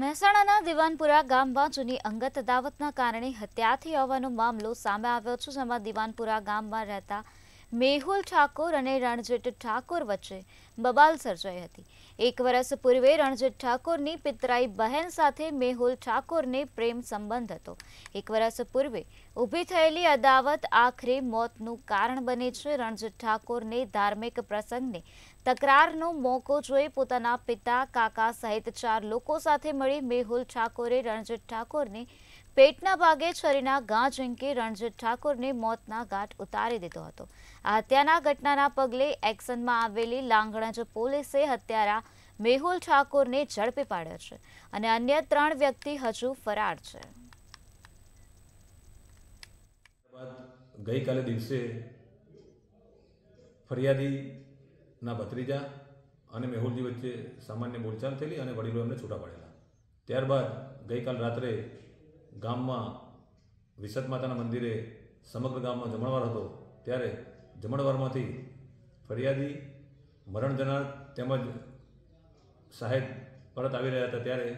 મહેસાણાના દિવાનપુરા ગામમાં જૂની અંગત અદાવતના કારણે હત્યા થઈ હોવાનો મામલો સામે આવ્યો છે જેમાં દિવાનપુરા ગામમાં રહેતા મેહુલ ઠાકોર અને રણજીત ઠાકોર વચ્ચે બબાલ સર્જાઈ હતી એક વર્ષ પૂર્વે રણજીત ઠાકોરની પિતરાઈ બહેન સાથે મેહુલ ઠાકોરને પ્રેમ સંબંધ હતો એક વર્ષ પૂર્વે ઊભી થયેલી અદાવત આખરે મોતનું કારણ બને છે રણજીત ઠાકોરને ધાર્મિક પ્રસંગને તકરારનો મોકો જોઈ પોતાના પિતા કાકા સહિત ચાર લોકો સાથે મળી મેહુલ ઠાકોરે રણજીત ઠાકોરને પેટના ભાગે છરીના ગા ઝીંકી રણજીત ઠાકોરને મોતના ઘાટ ઉતારી દીધો હતો આ હત્યાના ઘટનાના પગલે એક્શનમાં આવેલી લાંગણજ પોલીસે હત્યારા મેહુલ ઠાકોરને ઝડપી પાડ્યો છે અને અન્ય ત્રણ વ્યક્તિ હજુ ફરાર છે ગઈકાલે દિવસે ફરિયાદીના ભત્રીજા અને મેહુલજી વચ્ચે સામાન્ય બોલચાલ થયેલી અને વડીલો એમને છૂટા પાડેલા ત્યારબાદ ગઈકાલ રાત્રે ગામમાં વિસદ માતાના મંદિરે સમગ્ર ગામમાં જમણવાર હતો ત્યારે જમણવારમાંથી ફરિયાદી મરણ જનાર તેમજ સાહેબ પરત આવી રહ્યા હતા ત્યારે